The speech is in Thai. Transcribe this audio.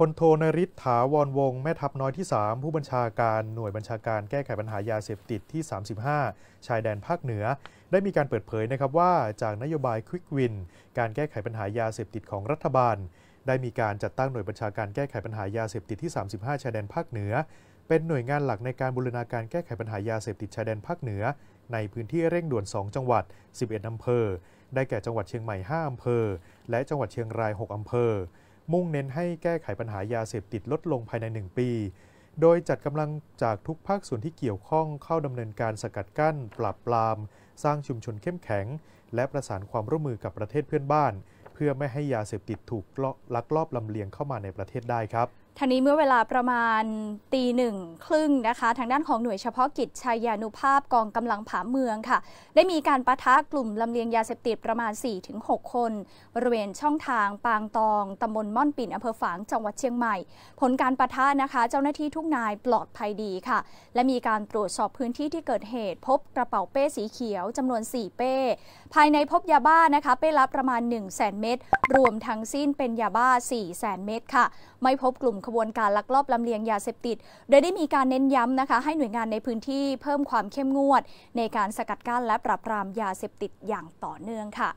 พลโทนริศถาวรวงแม่ทัพน้อยที่ 3 ผู้บัญชาการหน่วยบัญชาการแก้ไขปัญหายาเสพติดที่ 35 ชายแดนภาคเหนือ ได้มีการเปิดเผยนะครับว่าจากนโยบายควิกวินการแก้ไขปัญหายาเสพติดของรัฐบาล ได้มีการจัดตั้งหน่วยบัญชาการแก้ไขปัญหายาเสพติดที่ 35 ชายแดนภาคเหนือ เป็นหน่วยงานหลักในการบูรณาการแก้ไขปัญหายาเสพติดชายแดนภาคเหนือ ในพื้นที่เร่งด่วน 2 จังหวัด 11 อำเภอ ได้แก่จังหวัดเชียงใหม่ 5 อำเภอ และจังหวัดเชียงราย 6 อำเภอมุ่งเน้นให้แก้ไขปัญหายาเสพติดลดลงภายใน 1 ปี โดยจัดกำลังจากทุกภาคส่วนที่เกี่ยวข้องเข้าดำเนินการสกัดกั้นปราบปราม สร้างชุมชนเข้มแข็ง และประสานความร่วมมือกับประเทศเพื่อนบ้าน เพื่อไม่ให้ยาเสพติดถูกลักลอบลำเลียงเข้ามาในประเทศได้ครับทางนี้เมื่อเวลาประมาณตีหนึ่งครึ่งนะคะ ทางด้านของหน่วยเฉพาะกิจชายานุภาพกองกำลังผาเมืองค่ะ ได้มีการประทะกลุ่มลำเลียงยาเสพติดประมาณ 4-6 คน บริเวณช่องทางปางตองตำบลม่อนปิ่นอำเภอฝาง จังหวัดเชียงใหม่ ผลการประทะนะคะ เจ้าหน้าที่ทุกนายปลอดภัยดีค่ะ และมีการตรวจสอบพื้นที่ที่เกิดเหตุ พบกระเป๋าเป้สีเขียวจำนวน 4 เป้ ภายในพบยาบ้านะคะ เป้ละประมาณ 1 0 0 0 0นเม็ดรวมทั้งสิ้นเป็นยาบ้า 4 0 0 0 0นเม็ดค่ะ ไม่พบกลุ่มขบวนการลักลอบลำเลียงยาเสพติด โดยได้มีการเน้นย้ำนะคะให้หน่วยงานในพื้นที่เพิ่มความเข้มงวด ในการสกัดกั้นและปราบปรามยาเสพติดอย่างต่อเนื่องค่ะ